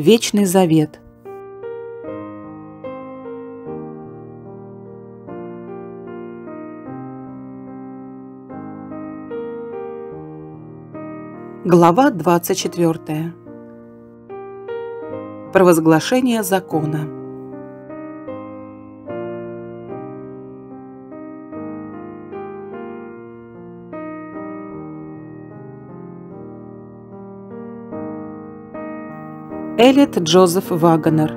Вечный Завет. Глава 24. Провозглашение закона. Элит Джозеф Вагонер.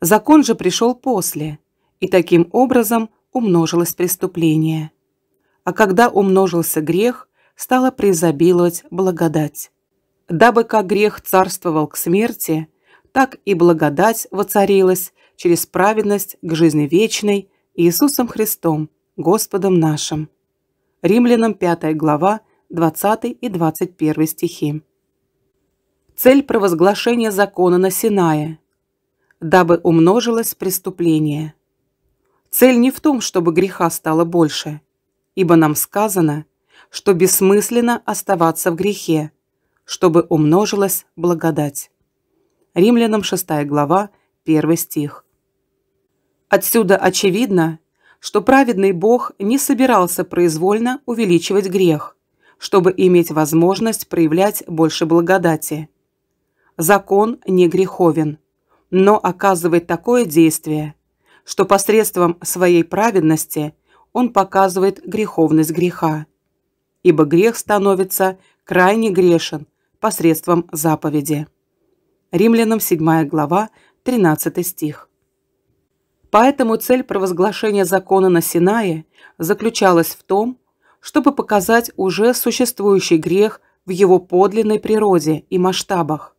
Закон же пришел после, и таким образом – умножилось преступление. А когда умножился грех, стало преизобиловать благодать. Дабы как грех царствовал к смерти, так и благодать воцарилась через праведность к жизни вечной Иисусом Христом, Господом нашим. Римлянам 5 глава, 20 и 21 стихи. Цель провозглашения закона на Синае – дабы умножилось преступление – Цель не в том, чтобы греха стало больше, ибо нам сказано, что бессмысленно оставаться в грехе, чтобы умножилась благодать. Римлянам 6 глава, 1 стих. Отсюда очевидно, что праведный Бог не собирался произвольно увеличивать грех, чтобы иметь возможность проявлять больше благодати. Закон не греховен, но оказывает такое действие – что посредством своей праведности он показывает греховность греха, ибо грех становится крайне грешен посредством заповеди. Римлянам 7 глава, 13 стих. Поэтому цель провозглашения закона на Синае заключалась в том, чтобы показать уже существующий грех в его подлинной природе и масштабах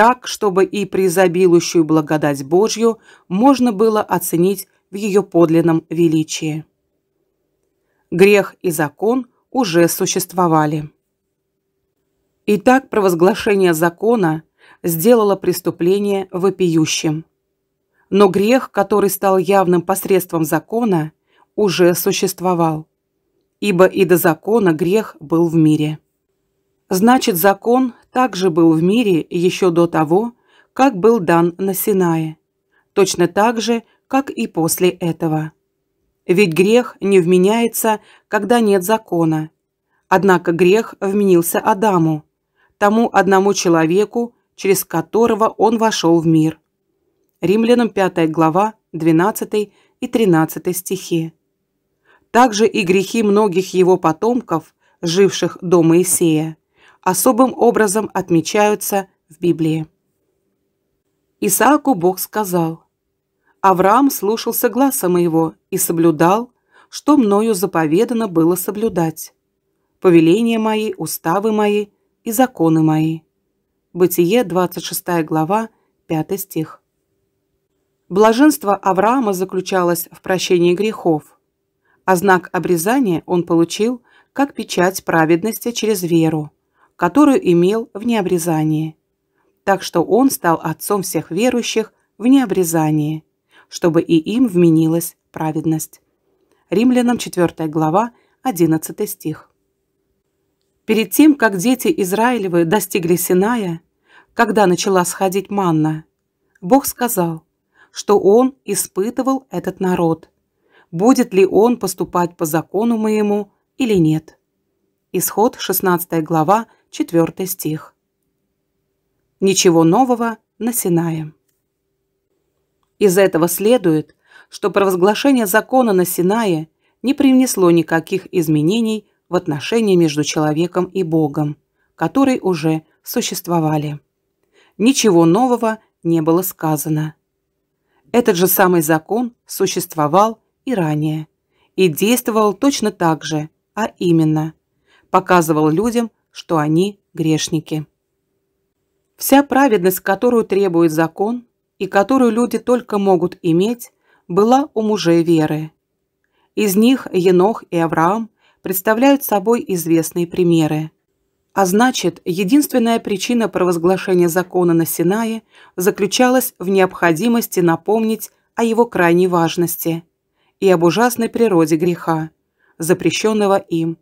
так, чтобы и призабилующую благодать Божью можно было оценить в ее подлинном величии. Грех и закон уже существовали. Итак, провозглашение закона сделало преступление вопиющим. Но грех, который стал явным посредством закона, уже существовал, ибо и до закона грех был в мире. Значит, закон также был в мире еще до того, как был дан на Синае, точно так же, как и после этого. Ведь грех не вменяется, когда нет закона. Однако грех вменился Адаму, тому одному человеку, через которого он вошел в мир. Римлянам 5 глава, 12 и 13 стихи. Также и грехи многих его потомков, живших до Моисея, особым образом отмечаются в Библии. Исааку Бог сказал, «Авраам слушался гласа моего и соблюдал, что мною заповедано было соблюдать, повеления мои, уставы мои и законы мои». Бытие, 26 глава, 5 стих. Блаженство Авраама заключалось в прощении грехов, а знак обрезания он получил как печать праведности через веру которую имел в необрезании. Так что он стал отцом всех верующих в необрезании, чтобы и им вменилась праведность. Римлянам 4 глава, 11 стих. Перед тем, как дети Израилевы достигли Синая, когда начала сходить манна, Бог сказал, что Он испытывал этот народ, будет ли он поступать по закону моему или нет. Исход 16 глава, 4 стих. Ничего нового на Синае. Из этого следует, что провозглашение закона на Синае не принесло никаких изменений в отношения между человеком и Богом, которые уже существовали. Ничего нового не было сказано. Этот же самый закон существовал и ранее, и действовал точно так же, а именно, показывал людям что они грешники. Вся праведность, которую требует закон и которую люди только могут иметь, была у мужей веры. Из них Енох и Авраам представляют собой известные примеры. А значит, единственная причина провозглашения закона на Синае заключалась в необходимости напомнить о его крайней важности и об ужасной природе греха, запрещенного им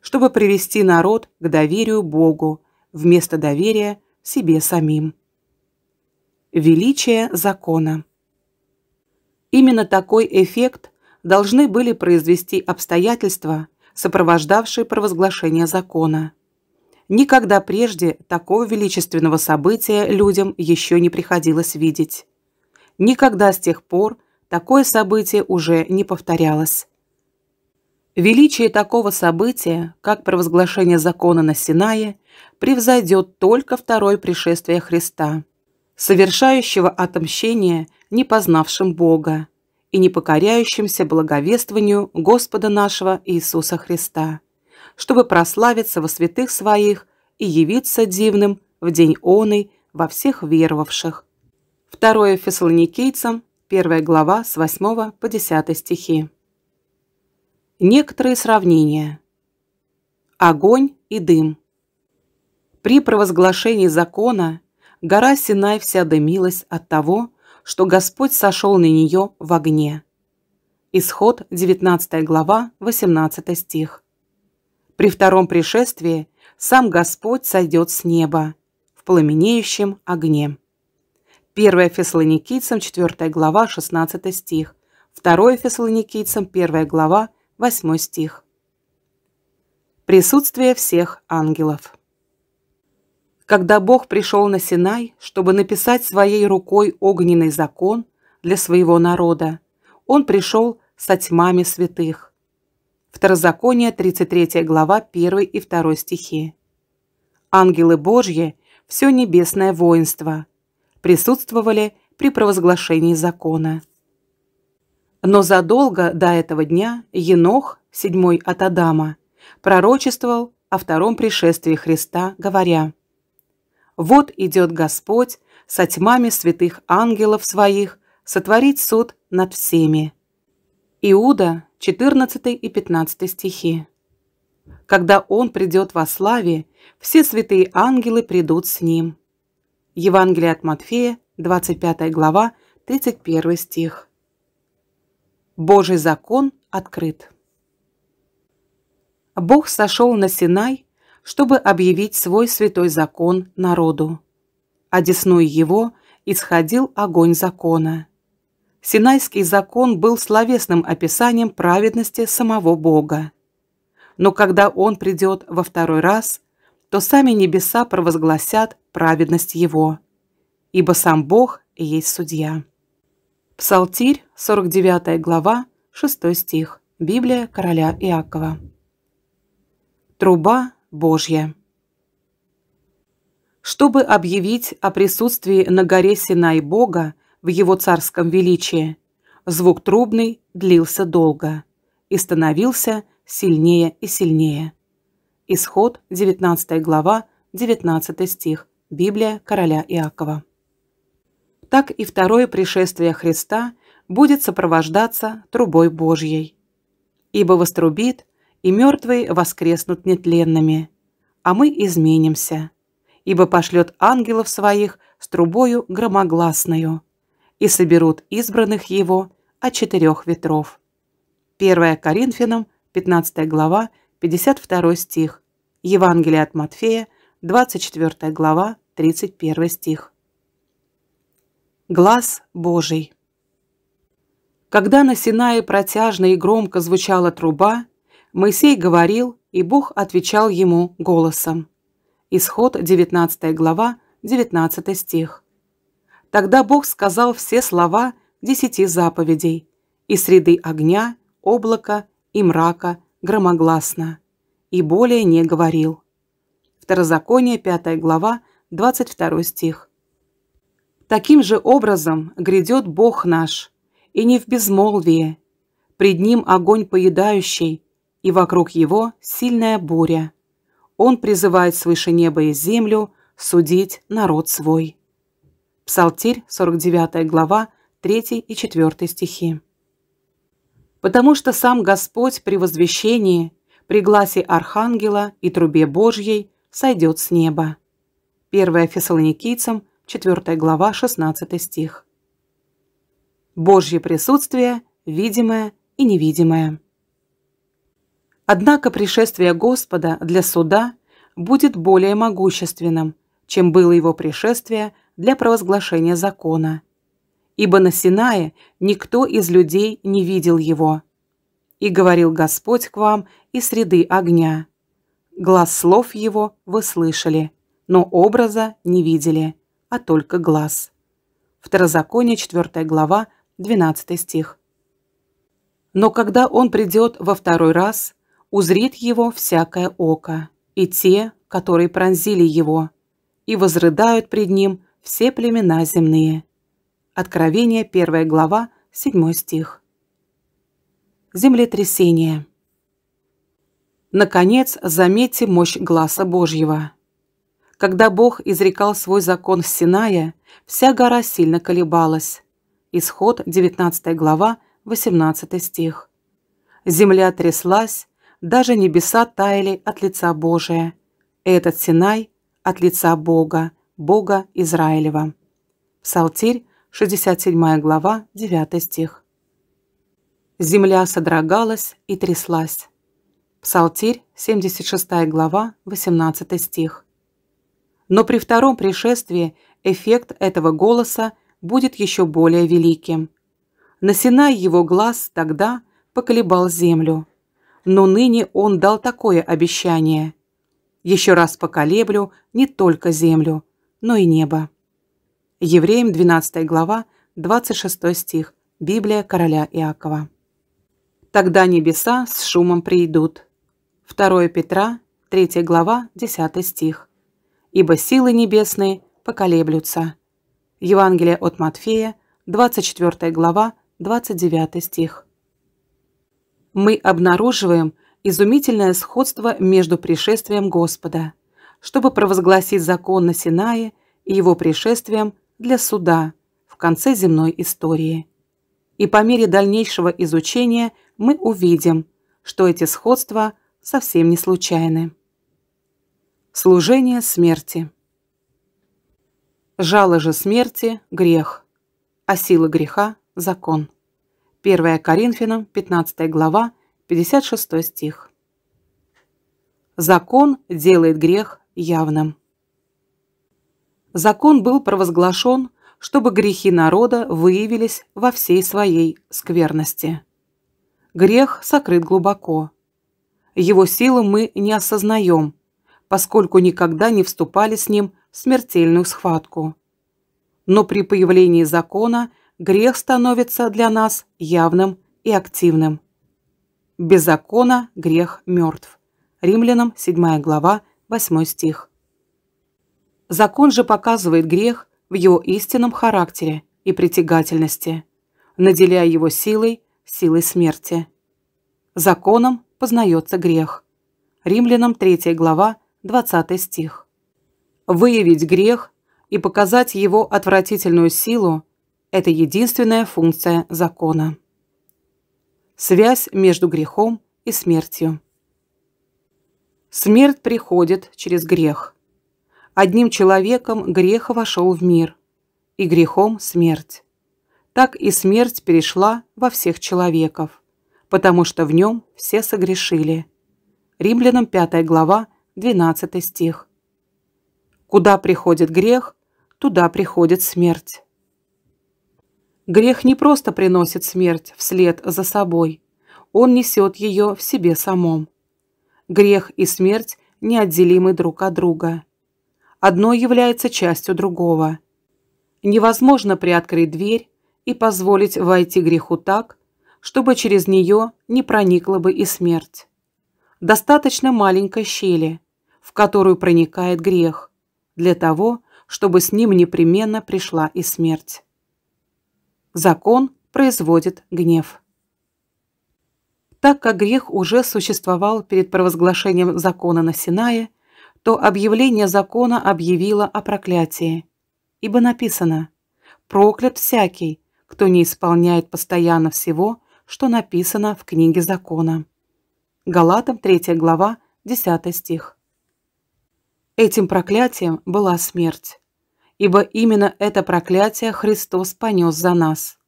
чтобы привести народ к доверию Богу вместо доверия себе самим. Величие закона. Именно такой эффект должны были произвести обстоятельства, сопровождавшие провозглашение закона. Никогда прежде такого величественного события людям еще не приходилось видеть. Никогда с тех пор такое событие уже не повторялось. Величие такого события, как провозглашение закона на Синае, превзойдет только второе пришествие Христа, совершающего отомщение не познавшим Бога и не покоряющимся благовествованию Господа нашего Иисуса Христа, чтобы прославиться во святых своих и явиться дивным в день оный во всех веровавших. Второе Фессалоникийцам, 1 глава с 8 по 10 стихи. Некоторые сравнения. Огонь и дым. При провозглашении закона гора Синай вся дымилась от того, что Господь сошел на нее в огне. Исход 19 глава, 18 стих. При втором пришествии сам Господь сойдет с неба в пламенеющем огне. 1 Фессалоникийцам 4 глава, 16 стих. 2 Фессалоникийцам 1 глава, 8 стих. Присутствие всех ангелов. Когда Бог пришел на Синай, чтобы написать своей рукой огненный закон для своего народа, Он пришел со тьмами святых. Второзаконие, 33 глава, 1 и 2 стихи. Ангелы Божьи – все небесное воинство – присутствовали при провозглашении закона. Но задолго до этого дня Енох, седьмой от Адама, пророчествовал о втором пришествии Христа, говоря «Вот идет Господь со тьмами святых ангелов своих сотворить суд над всеми». Иуда, 14 и 15 стихи. Когда он придет во славе, все святые ангелы придут с ним. Евангелие от Матфея, 25 глава, 31 стих. Божий закон открыт. Бог сошел на Синай, чтобы объявить свой святой закон народу. Одесную а его исходил огонь закона. Синайский закон был словесным описанием праведности самого Бога. Но когда он придет во второй раз, то сами небеса провозгласят праведность его, ибо сам Бог есть судья. Псалтирь, 49 глава, 6 стих. Библия короля Иакова. Труба Божья. Чтобы объявить о присутствии на горе Синай Бога в его царском величии, звук трубный длился долго и становился сильнее и сильнее. Исход, 19 глава, 19 стих. Библия короля Иакова так и второе пришествие Христа будет сопровождаться трубой Божьей. Ибо вострубит, и мертвые воскреснут нетленными, а мы изменимся, ибо пошлет ангелов своих с трубою громогласною, и соберут избранных его от четырех ветров. 1 Коринфянам, 15 глава, 52 стих. Евангелие от Матфея, 24 глава, 31 стих. Глаз Божий. Когда на Синае протяжно и громко звучала труба, Моисей говорил, и Бог отвечал ему голосом. Исход 19 глава, 19 стих. Тогда Бог сказал все слова десяти заповедей и среды огня, облака и мрака громогласно, и более не говорил. Второзаконие, 5 глава, 22 стих. Таким же образом грядет Бог наш, и не в безмолвии. Пред Ним огонь поедающий, и вокруг Его сильная буря. Он призывает свыше неба и землю судить народ свой. Псалтирь, 49 глава, 3 и 4 стихи. Потому что сам Господь при возвещении, при гласе архангела и трубе Божьей сойдет с неба. 1 Фессалоникийцам 4 глава, 16 стих. Божье присутствие, видимое и невидимое. Однако пришествие Господа для суда будет более могущественным, чем было его пришествие для провозглашения закона. Ибо на Синае никто из людей не видел его. И говорил Господь к вам из среды огня. Глаз слов его вы слышали, но образа не видели а только глаз. Второзаконие, 4 глава, 12 стих. Но когда он придет во второй раз, узрит его всякое око, и те, которые пронзили его, и возрыдают пред ним все племена земные. Откровение, 1 глава, 7 стих. Землетрясение. Наконец, заметьте мощь глаза Божьего. Когда Бог изрекал свой закон в Синая, вся гора сильно колебалась. Исход, 19 глава, 18 стих. Земля тряслась, даже небеса таяли от лица Божия. Этот Синай от лица Бога, Бога Израилева. Псалтирь, 67 глава, 9 стих. Земля содрогалась и тряслась. Псалтирь, 76 глава, 18 стих но при втором пришествии эффект этого голоса будет еще более великим. На Синай его глаз тогда поколебал землю, но ныне он дал такое обещание. Еще раз поколеблю не только землю, но и небо. Евреям 12 глава, 26 стих, Библия короля Иакова. Тогда небеса с шумом придут. 2 Петра, 3 глава, 10 стих ибо силы небесные поколеблются». Евангелие от Матфея, 24 глава, 29 стих. Мы обнаруживаем изумительное сходство между пришествием Господа, чтобы провозгласить закон на Синае и его пришествием для суда в конце земной истории. И по мере дальнейшего изучения мы увидим, что эти сходства совсем не случайны. Служение смерти. Жало же смерти – грех, а сила греха – закон. 1 Коринфянам, 15 глава, 56 стих. Закон делает грех явным. Закон был провозглашен, чтобы грехи народа выявились во всей своей скверности. Грех сокрыт глубоко. Его силу мы не осознаем – поскольку никогда не вступали с ним в смертельную схватку. Но при появлении закона грех становится для нас явным и активным. Без закона грех мертв. Римлянам 7 глава, 8 стих. Закон же показывает грех в его истинном характере и притягательности, наделяя его силой, силой смерти. Законом познается грех. Римлянам 3 глава, 20 стих. Выявить грех и показать его отвратительную силу – это единственная функция закона. Связь между грехом и смертью. Смерть приходит через грех. Одним человеком грех вошел в мир, и грехом смерть. Так и смерть перешла во всех человеков, потому что в нем все согрешили. Римлянам 5 глава, 12 стих. Куда приходит грех, туда приходит смерть. Грех не просто приносит смерть вслед за собой, он несет ее в себе самом. Грех и смерть неотделимы друг от друга. Одно является частью другого. Невозможно приоткрыть дверь и позволить войти греху так, чтобы через нее не проникла бы и смерть достаточно маленькой щели, в которую проникает грех, для того, чтобы с ним непременно пришла и смерть. Закон производит гнев. Так как грех уже существовал перед провозглашением закона на Синае, то объявление закона объявило о проклятии, ибо написано «Проклят всякий, кто не исполняет постоянно всего, что написано в книге закона». Галатам 3 глава, 10 стих. Этим проклятием была смерть, ибо именно это проклятие Христос понес за нас.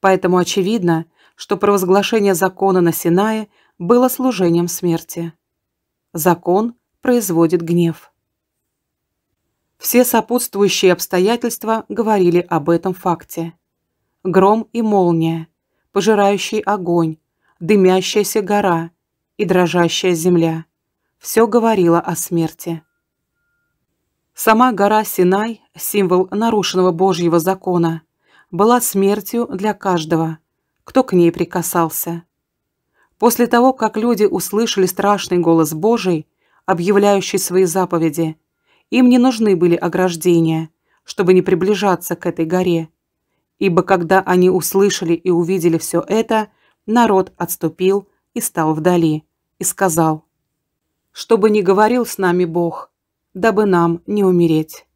Поэтому очевидно, что провозглашение закона на Синае было служением смерти. Закон производит гнев. Все сопутствующие обстоятельства говорили об этом факте. Гром и молния, пожирающий огонь, дымящаяся гора – и дрожащая земля. Все говорило о смерти. Сама гора Синай, символ нарушенного Божьего закона, была смертью для каждого, кто к ней прикасался. После того, как люди услышали страшный голос Божий, объявляющий свои заповеди, им не нужны были ограждения, чтобы не приближаться к этой горе, ибо когда они услышали и увидели все это, народ отступил и стал вдали, и сказал, «Чтобы не говорил с нами Бог, дабы нам не умереть».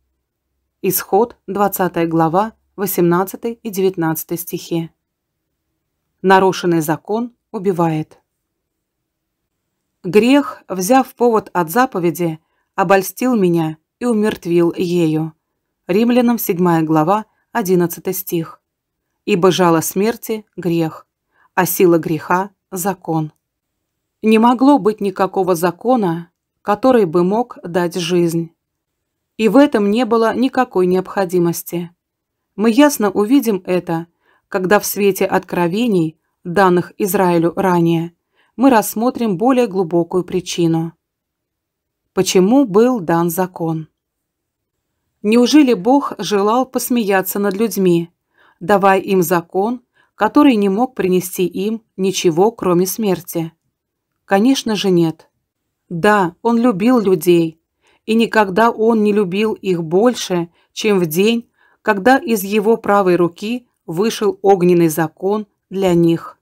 Исход, 20 глава, 18 и 19 стихи. Нарушенный закон убивает. Грех, взяв повод от заповеди, обольстил меня и умертвил ею. Римлянам 7 глава, 11 стих. «Ибо жало смерти – грех, а сила греха закон. Не могло быть никакого закона, который бы мог дать жизнь. И в этом не было никакой необходимости. Мы ясно увидим это, когда в свете откровений, данных Израилю ранее, мы рассмотрим более глубокую причину. Почему был дан закон? Неужели Бог желал посмеяться над людьми, давая им закон, который не мог принести им ничего, кроме смерти? Конечно же нет. Да, он любил людей, и никогда он не любил их больше, чем в день, когда из его правой руки вышел огненный закон для них.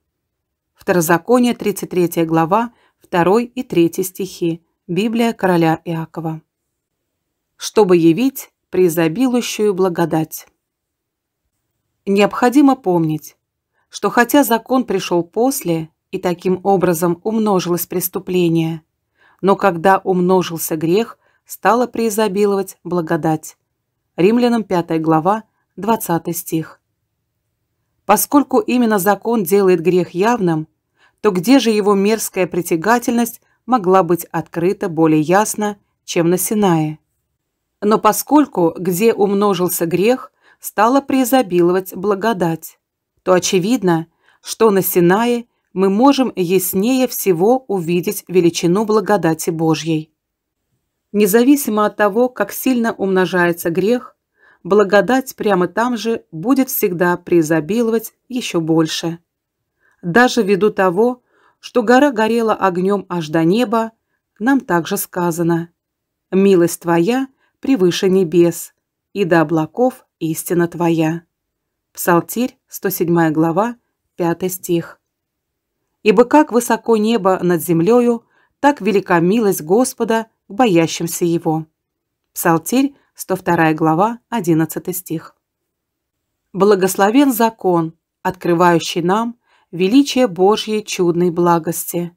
Второзаконие, 33 глава, 2 и 3 стихи. Библия короля Иакова. Чтобы явить преизобилующую благодать. Необходимо помнить, что хотя закон пришел после, и таким образом умножилось преступление, но когда умножился грех, стало преизобиловать благодать. Римлянам 5 глава, 20 стих. Поскольку именно закон делает грех явным, то где же его мерзкая притягательность могла быть открыта более ясно, чем на Синае? Но поскольку где умножился грех, стало преизобиловать благодать то очевидно, что на Синае мы можем яснее всего увидеть величину благодати Божьей. Независимо от того, как сильно умножается грех, благодать прямо там же будет всегда преизобиловать еще больше. Даже ввиду того, что гора горела огнем аж до неба, нам также сказано «Милость Твоя превыше небес, и до облаков истина Твоя». Псалтирь, 107 глава, 5 стих. «Ибо как высоко небо над землею, так велика милость Господа к боящимся Его». Псалтирь, 102 глава, 11 стих. «Благословен закон, открывающий нам величие Божьей чудной благости».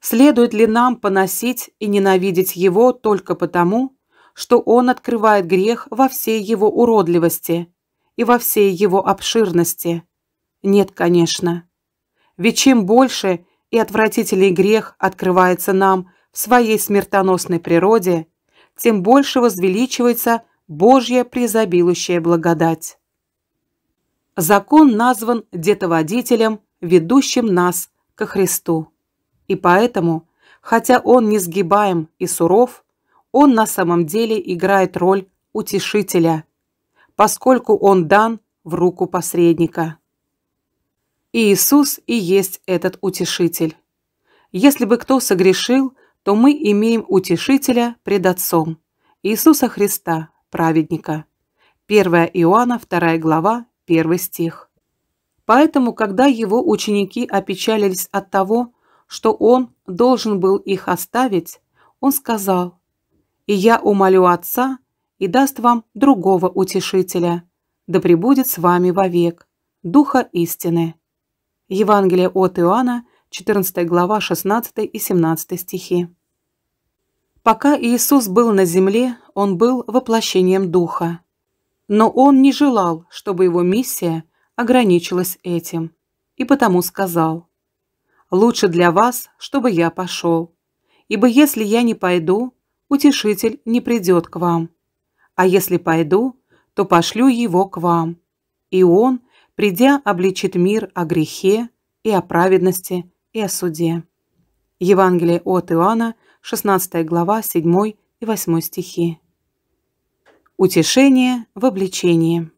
Следует ли нам поносить и ненавидеть его только потому, что он открывает грех во всей его уродливости, и во всей его обширности? Нет, конечно. Ведь чем больше и отвратительный грех открывается нам в своей смертоносной природе, тем больше возвеличивается Божья призабилующая благодать. Закон назван детоводителем, ведущим нас ко Христу. И поэтому, хотя он несгибаем и суров, он на самом деле играет роль утешителя, поскольку он дан в руку посредника. И Иисус и есть этот утешитель. Если бы кто согрешил, то мы имеем утешителя пред Отцом, Иисуса Христа, праведника. 1 Иоанна, 2 глава, 1 стих. Поэтому, когда его ученики опечалились от того, что он должен был их оставить, он сказал, «И я умолю Отца, и даст вам другого утешителя. Да пребудет с вами вовек. Духа истины. Евангелие от Иоанна, 14 глава, 16 и 17 стихи. Пока Иисус был на земле, он был воплощением Духа. Но он не желал, чтобы его миссия ограничилась этим, и потому сказал, «Лучше для вас, чтобы я пошел, ибо если я не пойду, утешитель не придет к вам а если пойду, то пошлю его к вам, и он, придя, обличит мир о грехе и о праведности и о суде». Евангелие от Иоанна, 16 глава, 7 и 8 стихи. Утешение в обличении.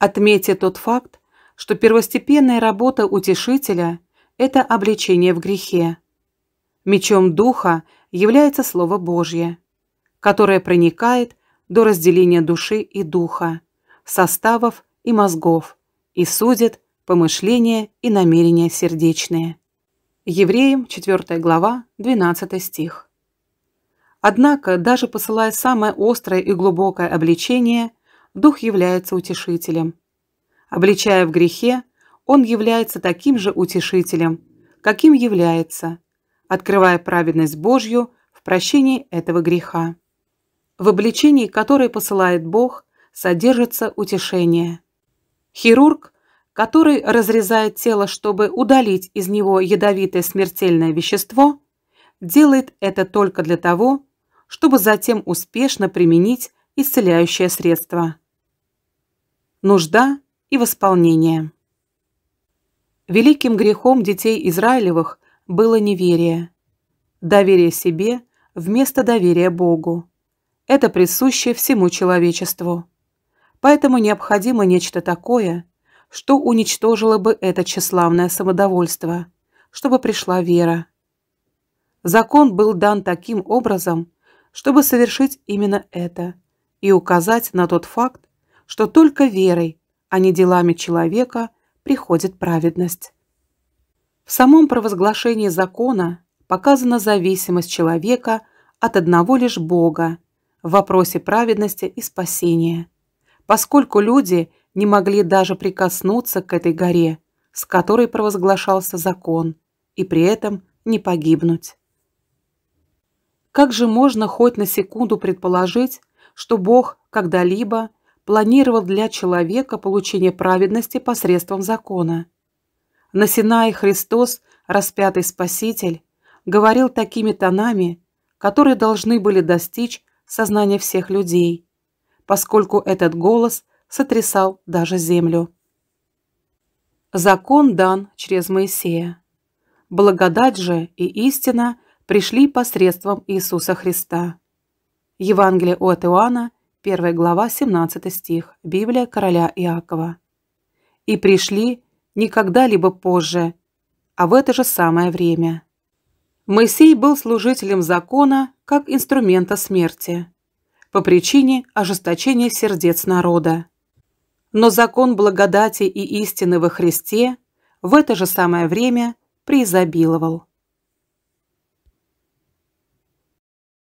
Отметьте тот факт, что первостепенная работа утешителя – это обличение в грехе. Мечом Духа является Слово Божье – которое проникает до разделения души и духа, составов и мозгов, и судит помышления и намерения сердечные. Евреям 4 глава, 12 стих. Однако, даже посылая самое острое и глубокое обличение, Дух является утешителем. Обличая в грехе, Он является таким же утешителем, каким является, открывая праведность Божью в прощении этого греха в обличении которой посылает Бог, содержится утешение. Хирург, который разрезает тело, чтобы удалить из него ядовитое смертельное вещество, делает это только для того, чтобы затем успешно применить исцеляющее средство. Нужда и восполнение. Великим грехом детей Израилевых было неверие, доверие себе вместо доверия Богу. Это присуще всему человечеству. Поэтому необходимо нечто такое, что уничтожило бы это тщеславное самодовольство, чтобы пришла вера. Закон был дан таким образом, чтобы совершить именно это и указать на тот факт, что только верой, а не делами человека, приходит праведность. В самом провозглашении закона показана зависимость человека от одного лишь Бога в вопросе праведности и спасения, поскольку люди не могли даже прикоснуться к этой горе, с которой провозглашался закон, и при этом не погибнуть. Как же можно хоть на секунду предположить, что Бог когда-либо планировал для человека получение праведности посредством закона. На Синае Христос, распятый Спаситель, говорил такими тонами, которые должны были достичь сознание всех людей, поскольку этот голос сотрясал даже землю. Закон дан через Моисея. Благодать же и истина пришли посредством Иисуса Христа. Евангелие от Иоанна, 1 глава, 17 стих, Библия короля Иакова. «И пришли не когда-либо позже, а в это же самое время». Моисей был служителем закона как инструмента смерти по причине ожесточения сердец народа. Но закон благодати и истины во Христе в это же самое время преизобиловал.